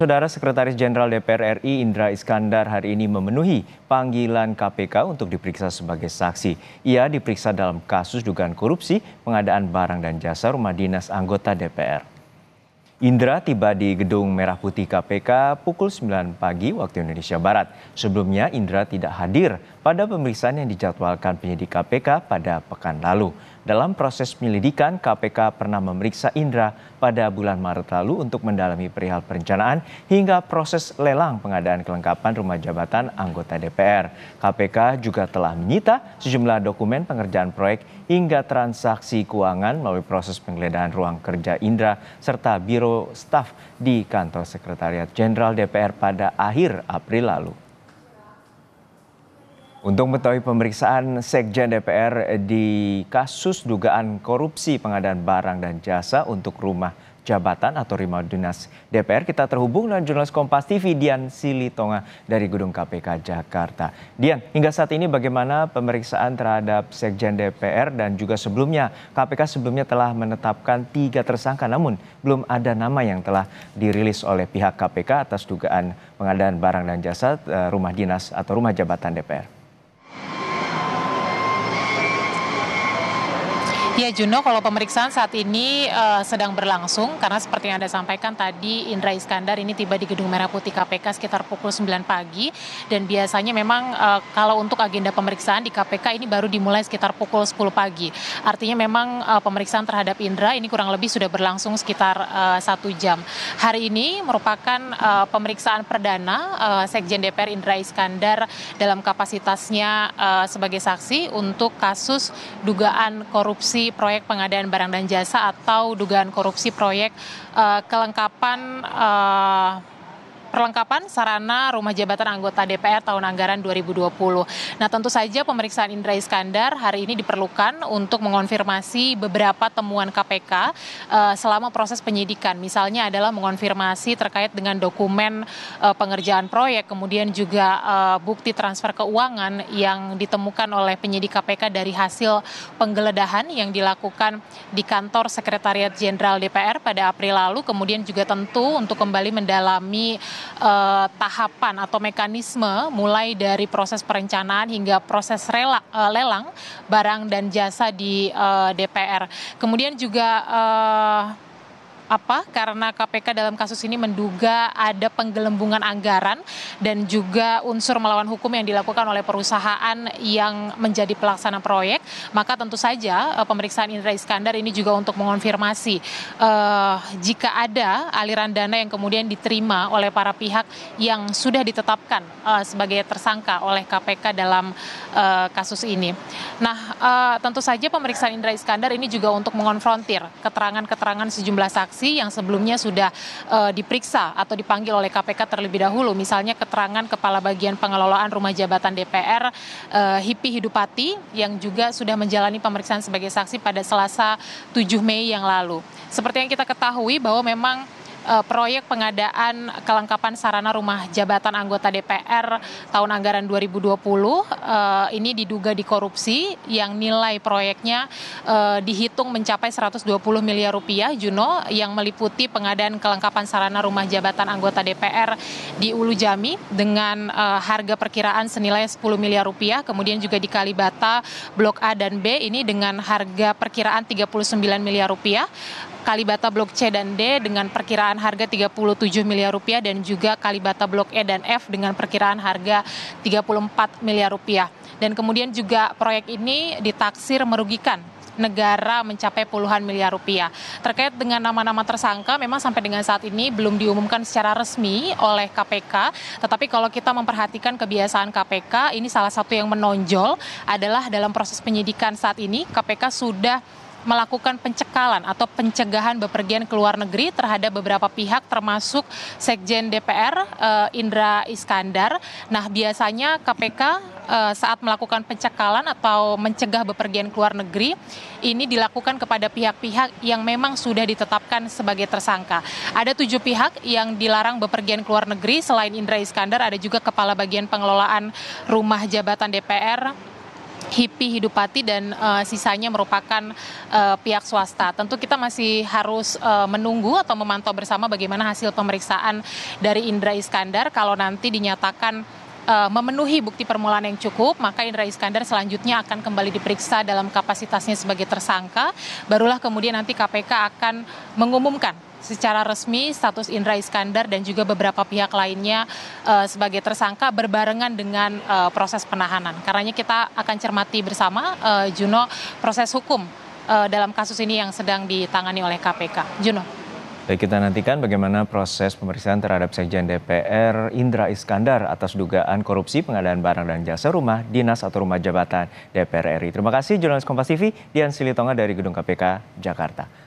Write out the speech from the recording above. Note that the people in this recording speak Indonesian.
Saudara Sekretaris Jenderal DPR RI Indra Iskandar hari ini memenuhi panggilan KPK untuk diperiksa sebagai saksi. Ia diperiksa dalam kasus dugaan korupsi, pengadaan barang dan jasa rumah dinas anggota DPR. Indra tiba di Gedung Merah Putih KPK pukul 9 pagi waktu Indonesia Barat. Sebelumnya Indra tidak hadir pada pemeriksaan yang dijadwalkan penyidik KPK pada pekan lalu. Dalam proses penyelidikan, KPK pernah memeriksa Indra pada bulan Maret lalu untuk mendalami perihal perencanaan hingga proses lelang pengadaan kelengkapan rumah jabatan anggota DPR. KPK juga telah menyita sejumlah dokumen pengerjaan proyek hingga transaksi keuangan melalui proses penggeledahan ruang kerja Indra serta Biro Staf di kantor Sekretariat Jenderal DPR pada akhir April lalu. Untuk mengetahui pemeriksaan Sekjen DPR di kasus dugaan korupsi pengadaan barang dan jasa untuk rumah jabatan atau rumah dinas DPR, kita terhubung dengan jurnalis Kompas TV Dian Silitonga dari Gedung KPK Jakarta. Dian, hingga saat ini bagaimana pemeriksaan terhadap Sekjen DPR dan juga sebelumnya KPK sebelumnya telah menetapkan tiga tersangka, namun belum ada nama yang telah dirilis oleh pihak KPK atas dugaan pengadaan barang dan jasa eh, rumah dinas atau rumah jabatan DPR. Ya Juno, kalau pemeriksaan saat ini uh, sedang berlangsung karena seperti yang Anda sampaikan tadi Indra Iskandar ini tiba di Gedung Merah Putih KPK sekitar pukul 9 pagi dan biasanya memang uh, kalau untuk agenda pemeriksaan di KPK ini baru dimulai sekitar pukul 10 pagi. Artinya memang uh, pemeriksaan terhadap Indra ini kurang lebih sudah berlangsung sekitar satu uh, jam. Hari ini merupakan uh, pemeriksaan perdana uh, Sekjen DPR Indra Iskandar dalam kapasitasnya uh, sebagai saksi untuk kasus dugaan korupsi proyek pengadaan barang dan jasa atau dugaan korupsi proyek uh, kelengkapan uh, perlengkapan sarana rumah jabatan anggota DPR tahun anggaran 2020. Nah tentu saja pemeriksaan Indra Iskandar hari ini diperlukan untuk mengonfirmasi beberapa temuan KPK uh, eh, selama proses penyidikan. Misalnya adalah mengonfirmasi terkait dengan dokumen uh, pengerjaan proyek, kemudian juga uh, bukti transfer keuangan yang ditemukan oleh penyidik KPK dari hasil penggeledahan yang dilakukan di kantor Sekretariat Jenderal DPR pada April lalu, kemudian juga tentu untuk kembali mendalami eh, tahapan atau mekanisme mulai dari proses perencanaan hingga proses rela, eh, lelang barang dan jasa di eh, DPR. Kemudian juga eh, apa? Karena KPK dalam kasus ini menduga ada penggelembungan anggaran dan juga unsur melawan hukum yang dilakukan oleh perusahaan yang menjadi pelaksana proyek. Maka tentu saja eh, pemeriksaan Indra Iskandar ini juga untuk mengonfirmasi eh, jika ada aliran dana yang kemudian diterima oleh para pihak yang sudah ditetapkan eh, sebagai tersangka oleh KPK dalam eh, kasus ini. Nah, eh, tentu saja pemeriksaan Indra Iskandar ini juga untuk mengonfrontir keterangan-keterangan sejumlah saksi saksi yang sebelumnya sudah uh, diperiksa atau dipanggil oleh KPK terlebih dahulu. Misalnya keterangan Kepala Bagian Pengelolaan Rumah Jabatan DPR uh, eh, Hipi Hidupati yang juga sudah menjalani pemeriksaan sebagai saksi pada Selasa 7 Mei yang lalu. Seperti yang kita ketahui bahwa memang Eh, proyek pengadaan kelengkapan sarana rumah jabatan anggota DPR tahun anggaran 2020 uh, eh, ini diduga dikorupsi yang nilai proyeknya eh, dihitung mencapai 120 miliar rupiah Juno yang meliputi pengadaan kelengkapan sarana rumah jabatan anggota DPR di Ulu Jami dengan harga perkiraan senilai 10 miliar rupiah kemudian juga di Kalibata Blok A dan B ini dengan harga perkiraan 39 miliar rupiah Kalibata Blok C dan D dengan perkiraan harga 37 miliar rupiah dan juga Kalibata Blok E dan F dengan perkiraan harga 34 miliar rupiah. Dan kemudian juga proyek ini ditaksir merugikan negara mencapai puluhan miliar rupiah. Terkait dengan nama-nama tersangka, memang sampai dengan saat ini belum diumumkan secara resmi oleh KPK. Tetapi kalau kita memperhatikan kebiasaan KPK, ini salah satu yang menonjol adalah dalam proses penyidikan saat ini KPK sudah melakukan pencekalan atau pencegahan bepergian ke luar negeri terhadap beberapa pihak termasuk Sekjen DPR eh, Indra Iskandar. Nah, biasanya KPK eh, saat melakukan pencekalan atau mencegah bepergian ke luar negeri ini dilakukan kepada pihak-pihak yang memang sudah ditetapkan sebagai tersangka. Ada tujuh pihak yang dilarang bepergian ke luar negeri selain Indra Iskandar ada juga Kepala Bagian Pengelolaan Rumah Jabatan DPR HIPI Hidupati dan uh, sisanya merupakan uh, pihak swasta. Tentu kita masih harus uh, menunggu atau memantau bersama bagaimana hasil pemeriksaan dari Indra Iskandar kalau nanti dinyatakan uh, memenuhi bukti permulaan yang cukup, maka Indra Iskandar selanjutnya akan kembali diperiksa dalam kapasitasnya sebagai tersangka. Barulah kemudian nanti KPK akan mengumumkan secara resmi status Indra Iskandar dan juga beberapa pihak lainnya uh, sebagai tersangka berbarengan dengan uh, proses penahanan. Karenanya kita akan cermati bersama uh, Juno proses hukum uh, dalam kasus ini yang sedang ditangani oleh KPK. Juno. Baik kita nantikan bagaimana proses pemeriksaan terhadap Sekjen DPR Indra Iskandar atas dugaan korupsi pengadaan barang dan jasa rumah dinas atau rumah jabatan DPR RI. Terima kasih jurnalis Kompas TV Dian Silitonga dari Gedung KPK Jakarta.